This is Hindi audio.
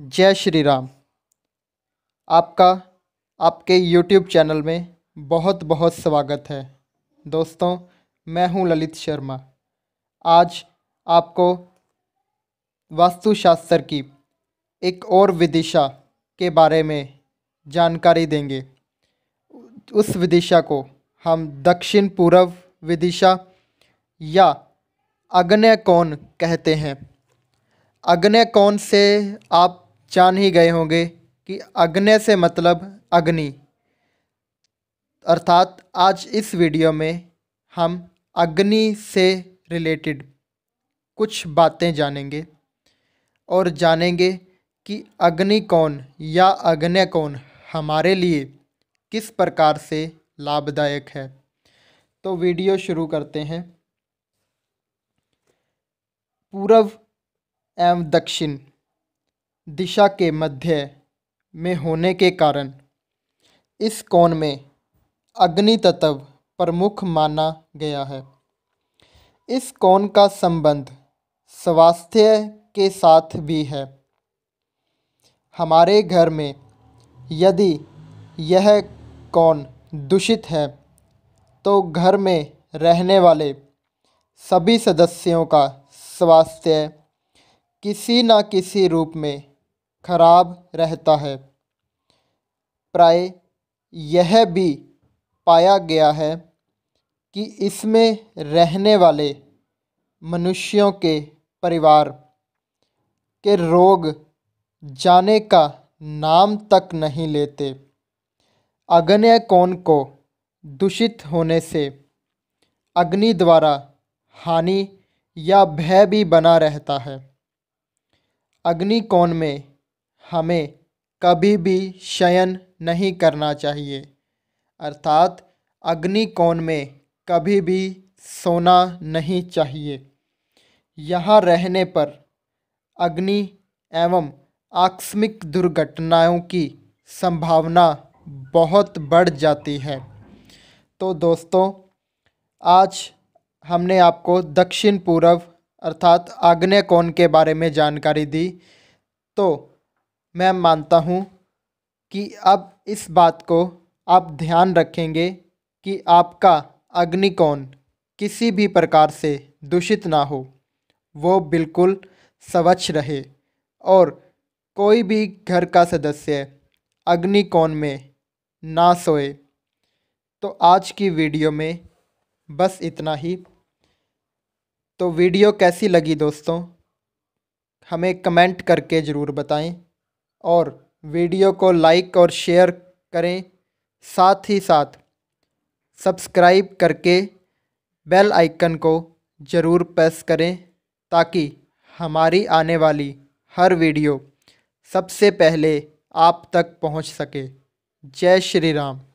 जय श्री राम आपका आपके YouTube चैनल में बहुत बहुत स्वागत है दोस्तों मैं हूं ललित शर्मा आज आपको वास्तुशास्त्र की एक और विदिशा के बारे में जानकारी देंगे उस विदिशा को हम दक्षिण पूर्व विदिशा या अग्नय कौन कहते हैं अग्नय कौन से आप जान ही गए होंगे कि अग्नय से मतलब अग्नि अर्थात आज इस वीडियो में हम अग्नि से रिलेटेड कुछ बातें जानेंगे और जानेंगे कि अग्नि कौन या अग्नि कौन हमारे लिए किस प्रकार से लाभदायक है तो वीडियो शुरू करते हैं पूर्व एवं दक्षिण दिशा के मध्य में होने के कारण इस कोण में अग्नि तत्व प्रमुख माना गया है इस कोण का संबंध स्वास्थ्य के साथ भी है हमारे घर में यदि यह कौन दूषित है तो घर में रहने वाले सभी सदस्यों का स्वास्थ्य किसी न किसी रूप में खराब रहता है प्राय यह भी पाया गया है कि इसमें रहने वाले मनुष्यों के परिवार के रोग जाने का नाम तक नहीं लेते अग्नय कोण को दूषित होने से अग्नि द्वारा हानि या भय भी बना रहता है अग्नि कोण में हमें कभी भी शयन नहीं करना चाहिए अर्थात अग्नि कोण में कभी भी सोना नहीं चाहिए यहाँ रहने पर अग्नि एवं आकस्मिक दुर्घटनाओं की संभावना बहुत बढ़ जाती है तो दोस्तों आज हमने आपको दक्षिण पूर्व अर्थात आग्नेय कोण के बारे में जानकारी दी तो मैं मानता हूँ कि अब इस बात को आप ध्यान रखेंगे कि आपका अग्निकोण किसी भी प्रकार से दूषित ना हो वो बिल्कुल स्वच्छ रहे और कोई भी घर का सदस्य अग्निकोण में ना सोए तो आज की वीडियो में बस इतना ही तो वीडियो कैसी लगी दोस्तों हमें कमेंट करके ज़रूर बताएं और वीडियो को लाइक और शेयर करें साथ ही साथ सब्सक्राइब करके बेल आइकन को ज़रूर प्रेस करें ताकि हमारी आने वाली हर वीडियो सबसे पहले आप तक पहुंच सके जय श्री राम